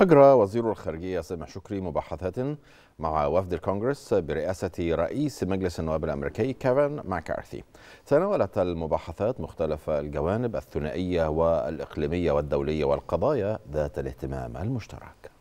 أجرى وزير الخارجية سامح شكري مباحثات مع وفد الكونغرس برئاسة رئيس مجلس النواب الأمريكي كيفن ماكارثي تناولت المباحثات مختلف الجوانب الثنائية والإقليمية والدولية والقضايا ذات الاهتمام المشترك